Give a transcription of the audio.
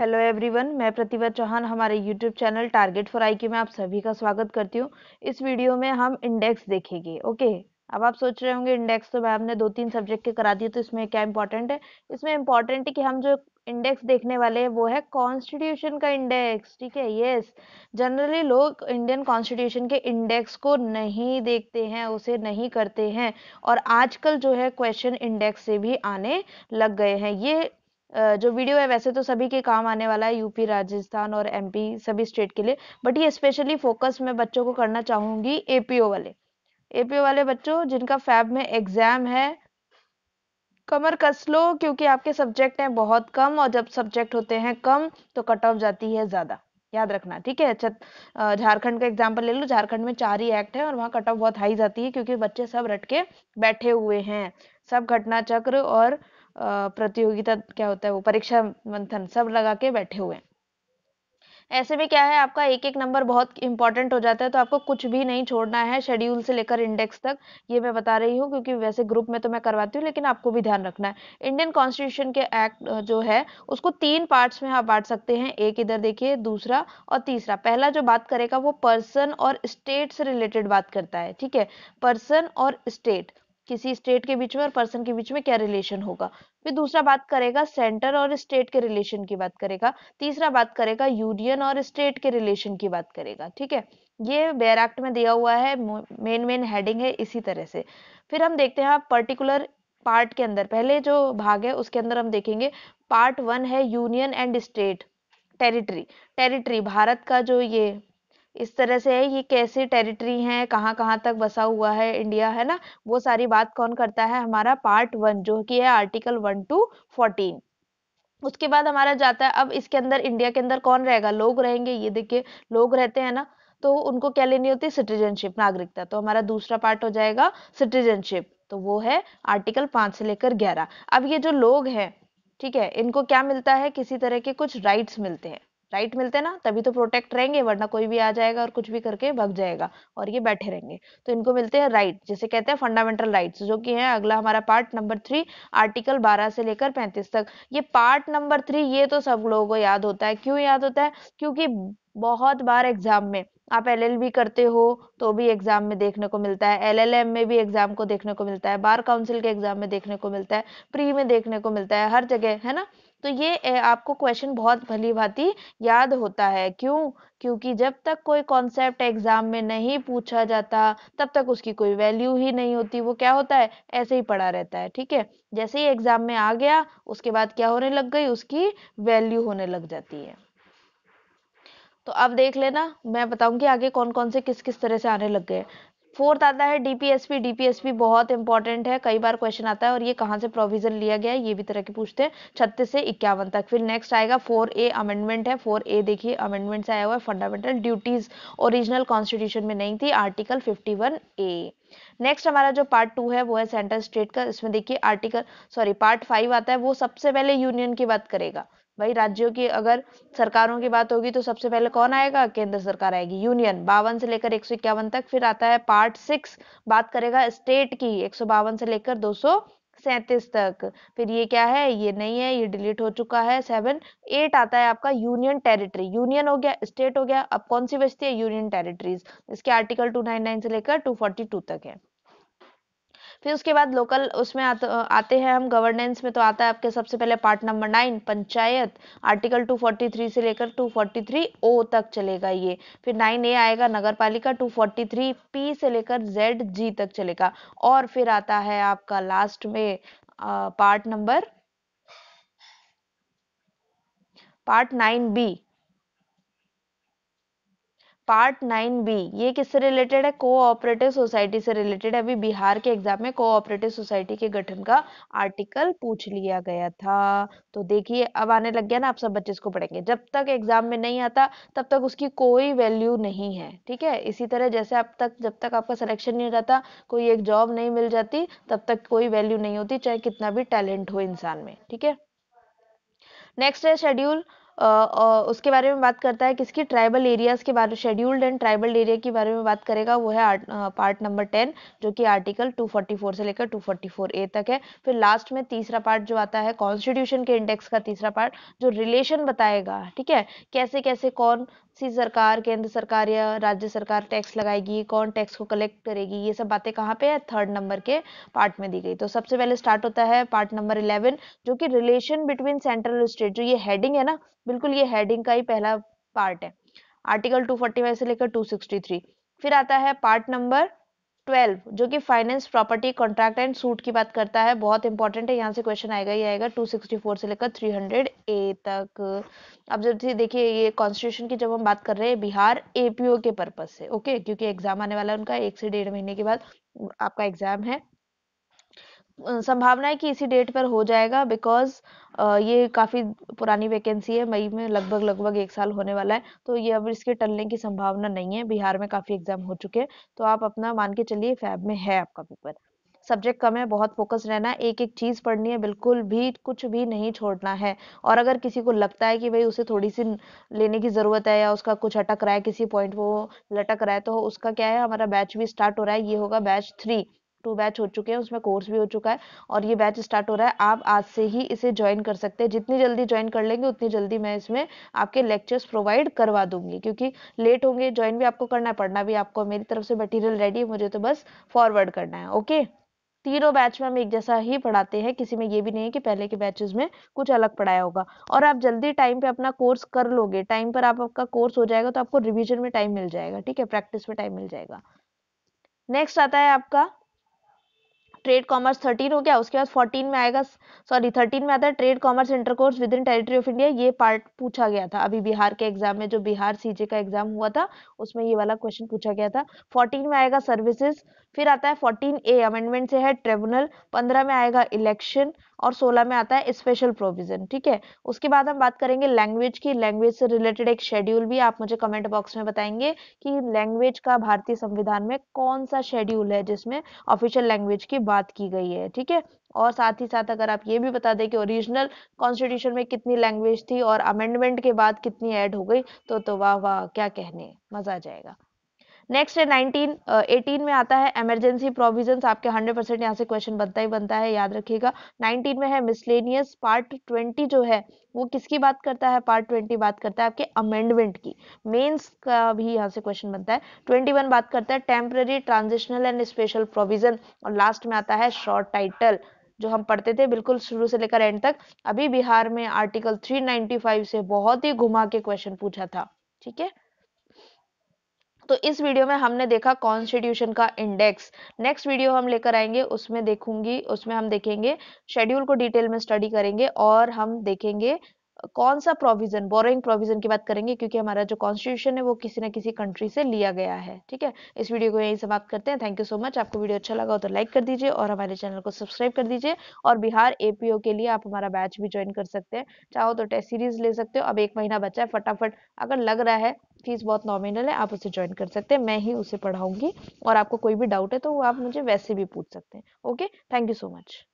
hello everyone मैं प्रतिभा चौहान हमारे YouTube channel target for IQ में आप सभी का स्वागत करती हूँ इस वीडियो में हम इंडेक्स देखेंगे ओके अब आप सोच रहे होंगे इंडेक्स तो मैं हमने दो तीन सब्जेक्ट के करा दिए तो इसमें क्या इंपॉर्टेंट है इसमें इंपॉर्टेंट है कि हम जो इंडेक्स देखने वाले हैं वो है कॉन्स्टिट्यूशन का इंडेक्स ठीक है यस जनरली लोग इंडियन कॉन्स्टिट्यूशन के इंडेक्स को नहीं देखते हैं उसे नहीं करते हैं और आजकल जो है क्वेश्चन इंडेक्स से भी आने लग गए हैं ये जो वीडियो है वैसे तो सभी के काम आने वाला है यूपी राजस्थान और एमपी सभी स्टेट के लिए बट ये स्पेशली फोकस मैं बच्चों को करना चाहूंगी एपीओ वाले एपीओ वाले बच्चों जिनका फैब में एग्जाम है कमर कस लो क्योंकि आपके सब्जेक्ट हैं बहुत कम और जब सब्जेक्ट होते हैं कम तो कट ऑफ जाती है ज्यादा याद रखना ठीक है अच्छा झारखंड का एग्जाम्पल ले लो झारखंड में चार ही एक्ट है और वहाँ कट ऑफ बहुत हाई जाती है क्योंकि बच्चे सब रट के बैठे हुए हैं सब घटना चक्र और प्रतियोगिता क्या होता है वो परीक्षा मंथन सब लगा के बैठे हुए हैं ऐसे में क्या है आपका एक एक नंबर बहुत इंपॉर्टेंट हो जाता है तो आपको कुछ भी नहीं छोड़ना है शेड्यूल से लेकर इंडेक्स तक ये मैं बता रही हूँ क्योंकि वैसे ग्रुप में तो मैं करवाती हूँ लेकिन आपको भी ध्यान रखना है इंडियन कॉन्स्टिट्यूशन के एक्ट जो है उसको तीन पार्ट्स में आप बांट सकते हैं एक इधर देखिए दूसरा और तीसरा पहला जो बात करेगा वो पर्सन और स्टेट से रिलेटेड बात करता है ठीक है पर्सन और स्टेट किसी स्टेट के बीच में और पर्सन के बीच में क्या रिलेशन होगा फिर दूसरा बात करेगा सेंटर और स्टेट के रिलेशन की बात करेगा तीसरा बात करेगा यूनियन और स्टेट के रिलेशन की बात करेगा ठीक है ये बेयर एक्ट में दिया हुआ है मेन मेन हेडिंग है इसी तरह से फिर हम देखते हैं आप पर्टिकुलर पार्ट के अंदर पहले जो भाग है उसके अंदर हम देखेंगे पार्ट वन है union and state territory territory Bharat का जो ये इस तरह से है ये कैसे टेरिटरी है कहाँ कहाँ तक बसा हुआ है इंडिया है ना वो सारी बात कौन करता है हमारा पार्ट वन जो कि है आर्टिकल वन टू फोर्टीन उसके बाद हमारा जाता है अब इसके अंदर इंडिया के अंदर कौन रहेगा लोग रहेंगे ये देखिए लोग रहते हैं ना तो उनको क्या लेनी होती है सिटीजनशिप नागरिकता तो हमारा दूसरा पार्ट हो जाएगा सिटीजनशिप तो वो है आर्टिकल पांच से लेकर ग्यारह अब ये जो लोग हैं ठीक है इनको क्या मिलता है किसी तरह के कुछ राइट्स मिलते हैं राइट मिलते ना तभी तो प्रोटेक्ट रहेंगे वरना कोई भी आ जाएगा और कुछ भी करके भग जाएगा और ये बैठे रहेंगे तो इनको मिलते हैं राइट जैसे कहते हैं फंडामेंटल राइट जो कि है अगला हमारा पार्ट नंबर थ्री आर्टिकल बारह से लेकर पैंतीस तक ये पार्ट नंबर थ्री ये तो सब लोगों को याद होता है क्यों याद होता है क्योंकि बहुत बार एग्जाम में आप एलएलबी करते हो तो भी एग्जाम में देखने को मिलता है एलएलएम में भी एग्जाम को देखने को मिलता है बार काउंसिल के एग्जाम में देखने को मिलता है प्री में देखने को मिलता है हर जगह है ना तो ये आपको क्वेश्चन बहुत भली भांति याद होता है क्यों क्योंकि जब तक कोई कॉन्सेप्ट एग्जाम में नहीं पूछा जाता तब तक उसकी कोई वैल्यू ही नहीं होती वो क्या होता है ऐसे ही पड़ा रहता है ठीक है जैसे ही एग्जाम में आ गया उसके बाद क्या होने लग गई उसकी वैल्यू होने लग जाती है तो अब देख लेना मैं बताऊंगी आगे कौन कौन से किस किस तरह से आने लग गए फोर्थ आता है डीपीएसपी डीपीएसपी बहुत इंपॉर्टेंट है कई बार क्वेश्चन आता है और ये कहाँ से प्रोविजन लिया गया है ये भी तरह के पूछते हैं छत्तीस से इक्यावन तक फिर नेक्स्ट आएगा फोर ए अमेंडमेंट है फोर ए देखिए अमेंडमेंट से आया हुआ है फंडामेंटल ड्यूटीज ओरिजिनल कॉन्स्टिट्यूशन में नहीं थी आर्टिकल फिफ्टी ए नेक्स्ट हमारा जो पार्ट टू है वो है सेंट्रल स्टेट का इसमें देखिए आर्टिकल सॉरी पार्ट फाइव आता है वो सबसे पहले यूनियन की बात करेगा भाई राज्यों की अगर सरकारों की बात होगी तो सबसे पहले कौन आएगा केंद्र सरकार आएगी यूनियन बावन से लेकर एक तक फिर आता है पार्ट सिक्स बात करेगा स्टेट की एक से लेकर दो सैंतीस तक फिर ये क्या है ये नहीं है ये डिलीट हो चुका है सेवन एट आता है आपका यूनियन टेरिटरी यूनियन हो गया स्टेट हो गया अब कौन सी बचती है यूनियन टेरिटरीज इसके आर्टिकल टू नाइन नाइन से लेकर टू फोर्टी टू तक है फिर उसके बाद लोकल उसमें आत, आते हैं हम गवर्नेंस में तो आता है आपके सबसे पहले part number nine panchayat article 243 से लेकर 243 ओ तक चलेगा ये फिर नाइन ए आएगा नगर पालिका टू पी से लेकर जेड जी तक चलेगा और फिर आता है आपका लास्ट में part number part nine B part nine B ये किससे रिलेटेड है कोऑपरेटिव सोसाइटी से रिलेटेड है अभी बिहार के एग्जाम में कोऑपरेटिव सोसाइटी के गठन का आर्टिकल पूछ लिया गया था तो देखिए अब आने लग गया ना आप सब बच्चे इसको पढ़ेंगे जब तक एग्जाम में नहीं आता तब तक उसकी कोई वैल्यू नहीं है ठीक है इसी तरह जैसे अब तक जब तक आपका सिलेक्शन नहीं रहता कोई एक जॉब नहीं मिल जाती तब तक कोई वैल्यू नहीं होती चाहे कितना भी टैलेंट हो इंसान में ठीक है नेक्स्ट है शेड्यूल उसके बारे में बात करता है किसकी ट्राइबल एरियाज़ के बारे शेड्यूल्ड एंड ट्राइबल एरिया के बारे में बात करेगा वो है पार्ट नंबर टेन जो कि आर्टिकल 244 से लेकर 244 ए तक है फिर लास्ट में तीसरा पार्ट जो आता है कॉन्स्टिट्यूशन के इंडेक्स का तीसरा पार्ट जो रिलेशन बताएगा ठीक है कैसे कैसे कौन सी सरकार केंद्र सरकार या राज्य सरकार टैक्स लगाएगी कौन टैक्स को कलेक्ट करेगी ये सब बातें कहाँ पे है थर्ड नंबर के पार्ट में दी गई तो सबसे पहले स्टार्ट होता है पार्ट नंबर इलेवन जो कि रिलेशन बिटवीन सेंट्रल स्टेट जो ये हेडिंग है ना बिल्कुल ये हेडिंग का ही पहला पार्ट है आर्टिकल टू से लेकर टू फिर आता है पार्ट नंबर ट्वेल्व जो कि finance property contract and suit की बात करता है बहुत इंपॉर्टेंट है यहाँ से क्वेश्चन आएगा ही आएगा 264 से लेकर 300 ए तक अब जब देखिए ये कॉन्स्टिट्यूशन की जब हम बात कर रहे हैं बिहार एपीओ के पर्पज से ओके क्योंकि एग्जाम आने वाला है उनका एक से डेढ़ महीने के बाद आपका एग्जाम है संभावना है कि इसी डेट पर हो जाएगा बिकॉज ये काफ़ी पुरानी वैकेंसी है मई में लगभग लगभग एक साल होने वाला है तो ये अब इसके टलने की संभावना नहीं है बिहार में काफ़ी एग्जाम हो चुके हैं तो आप अपना मान के चलिए फैब में है आपका पेपर सब्जेक्ट कम है बहुत फोकस रहना है एक एक चीज़ पढ़नी है बिल्कुल भी कुछ भी नहीं छोड़ना है और अगर किसी को लगता है कि भाई उसे थोड़ी सी लेने की ज़रूरत है या उसका कुछ अटक रहा है किसी पॉइंट वो लटक रहा है तो उसका क्या है हमारा बैच भी स्टार्ट हो रहा है ये होगा बैच थ्री टू बैच हो चुके हैं उसमें कोर्स भी हो चुका है और ये बैच स्टार्ट हो रहा है आप आज से ही इसे ज्वाइन कर सकते हैं जितनी जल्दी ज्वाइन कर लेंगे उतनी जल्दी मैं इसमें आपके लेक्चर्स प्रोवाइड करवा दूंगी क्योंकि लेट होंगे ज्वाइन भी आपको करना है पढ़ना भी आपको मेरी तरफ से मटीरियल रेडी है मुझे तो बस फॉरवर्ड करना है ओके तीनों बैच में हम एक जैसा ही पढ़ाते हैं किसी में ये भी नहीं है कि पहले के बैचेस में कुछ अलग पढ़ाया होगा और आप जल्दी टाइम पे अपना कोर्स कर लोगे टाइम पर आप आपका कोर्स हो जाएगा तो आपको रिवीजन में टाइम मिल जाएगा ठीक है प्रैक्टिस में टाइम मिल जाएगा नेक्स्ट आता है आपका ट्रेड कॉमर्स थर्टीन हो गया उसके बाद फोर्टीन में आएगा सॉरी थर्टीन में आता है trade commerce intercourse within territory of India ये पार्ट पूछा गया था अभी बिहार के एग्जाम में जो बिहार सीजे का एग्जाम हुआ था उसमें ये वाला क्वेश्चन पूछा गया था फोर्टीन में आएगा सर्विसेज फिर आता है फोर्टीन ए अमेंडमेंट से है ट्रिब्यूनल पंद्रह में आएगा इलेक्शन और 16 में आता है स्पेशल प्रोविजन ठीक है उसके बाद हम बात करेंगे लैंग्वेज की लैंग्वेज से रिलेटेड एक शेड्यूल भी आप मुझे कमेंट बॉक्स में बताएंगे कि लैंग्वेज का भारतीय संविधान में कौन सा शेड्यूल है जिसमें ऑफिशियल लैंग्वेज की बात की गई है ठीक है और साथ ही साथ अगर आप ये भी बता दें कि ओरिजिनल कॉन्स्टिट्यूशन में कितनी लैंग्वेज थी और अमेंडमेंट के बाद कितनी ऐड हो गई तो तो वाह वाह क्या कहने मजा आ जाएगा नेक्स्ट है नाइनटीन एटीन uh, में आता है एमरजेंसी प्रोविजन आपके 100 परसेंट यहाँ से क्वेश्चन बनता ही बनता है याद रखिएगा 19 में है मिसलेनियस पार्ट 20 जो है वो किसकी बात करता है पार्ट 20 बात करता है आपके अमेंडमेंट की मेंस का भी यहाँ से क्वेश्चन बनता है 21 बात करता है temporary transitional and special provision और लास्ट में आता है शॉर्ट टाइटल जो हम पढ़ते थे बिल्कुल शुरू से लेकर एंड तक अभी बिहार में आर्टिकल थ्री से बहुत ही घुमा के क्वेश्चन पूछा था ठीक है तो इस वीडियो में हमने देखा कॉन्स्टिट्यूशन का इंडेक्स नेक्स्ट वीडियो हम लेकर आएंगे उसमें देखूंगी उसमें हम देखेंगे शेड्यूल को डिटेल में स्टडी करेंगे और हम देखेंगे कौन सा प्रोविजन बोरोइंग प्रोविजन की बात करेंगे क्योंकि हमारा जो कॉन्स्टिट्यूशन है वो किसी ना किसी कंट्री से लिया गया है ठीक है इस वीडियो को यही समाप्त करते हैं थैंक यू सो मच आपको वीडियो अच्छा लगा हो तो लाइक कर दीजिए और हमारे चैनल को सब्सक्राइब कर दीजिए और बिहार एपीओ के लिए आप हमारा बैच भी ज्वाइन कर सकते हैं चाहो तो टेस्ट सीरीज ले सकते हो अब एक महीना बचा है फटाफट अगर लग रहा है फीस बहुत नॉमिनल है आप उसे ज्वाइन कर सकते हैं मैं ही उसे पढ़ाऊंगी और आपको कोई भी डाउट है तो आप मुझे वैसे भी पूछ सकते हैं okay thank you so much